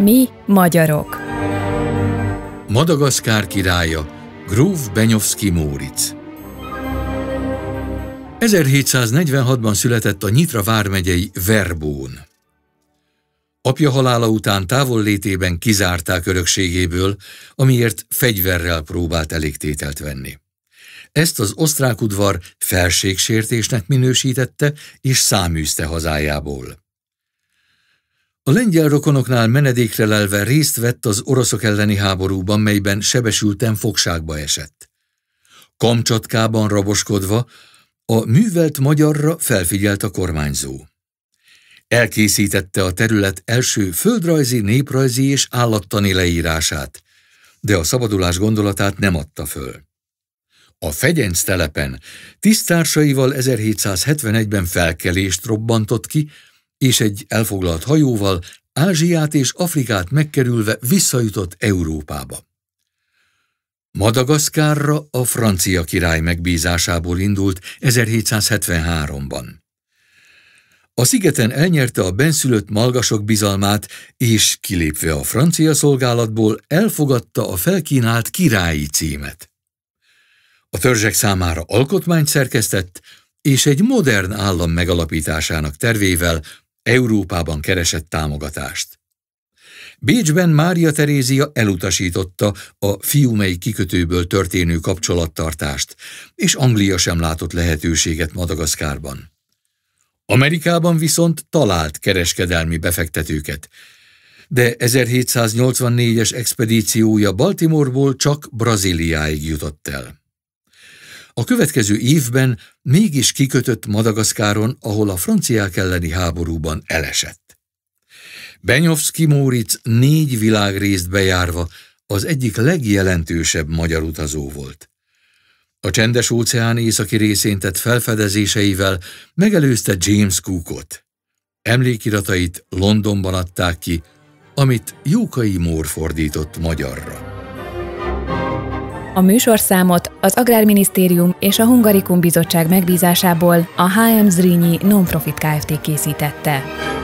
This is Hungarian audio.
Mi magyarok. Madagaszkár királya Gróf Benyovszki Móric 1746-ban született a Nyitra vármegyei Verbón. Apja halála után távollétében kizárták örökségéből, amiért fegyverrel próbált elégtételt venni. Ezt az osztrák udvar felségsértésnek minősítette és száműzte hazájából. A lengyel rokonoknál menedékre lelve részt vett az oroszok elleni háborúban, melyben sebesülten fogságba esett. Kamcsatkában raboskodva, a művelt magyarra felfigyelt a kormányzó. Elkészítette a terület első földrajzi, néprajzi és állattani leírását, de a szabadulás gondolatát nem adta föl. A fegyenc telepen tisztársaival 1771-ben felkelést robbantott ki, és egy elfoglalt hajóval Ázsiát és Afrikát megkerülve visszajutott Európába. Madagaszkárra a francia király megbízásából indult 1773-ban. A szigeten elnyerte a benszülött malgasok bizalmát, és kilépve a francia szolgálatból elfogadta a felkínált királyi címet. A törzsek számára alkotmányt szerkesztett, és egy modern állam megalapításának tervével Európában keresett támogatást. Bécsben Mária Terézia elutasította a fiumei kikötőből történő kapcsolattartást, és Anglia sem látott lehetőséget Madagaszkárban. Amerikában viszont talált kereskedelmi befektetőket, de 1784-es expedíciója Baltimoreból csak Brazíliáig jutott el. A következő évben mégis kikötött Madagaszkáron, ahol a franciák elleni háborúban elesett. Benyovszki Móric négy világrészt bejárva az egyik legjelentősebb magyar utazó volt. A csendes óceán északi részén tett felfedezéseivel megelőzte James Cookot. Emlékiratait Londonban adták ki, amit Jókai Mór fordított magyarra. A műsorszámot az Agrárminisztérium és a Hungarikum Bizottság megbízásából a HM Zrínyi Nonprofit Kft. készítette.